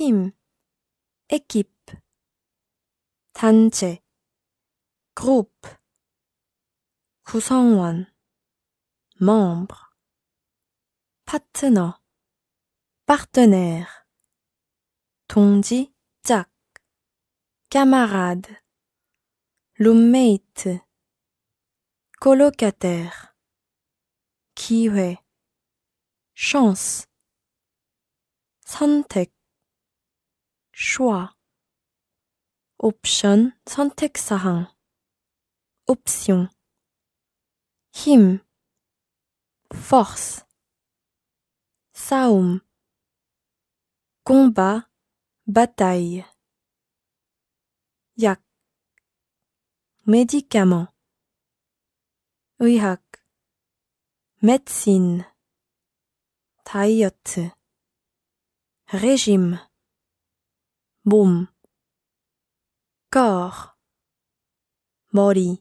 team, équipe Tanche, groupe, fuson, membre, pattena, partenaire, tondi, jack, camarade, lumate, colocataire, kiwe, chance, Santek Choix. Option, 선택사항. Option. Him. Force. Saum. Combat, bataille. Yak. Médicament. Médecine. Taïot. Régime. Bum. Corps. Body.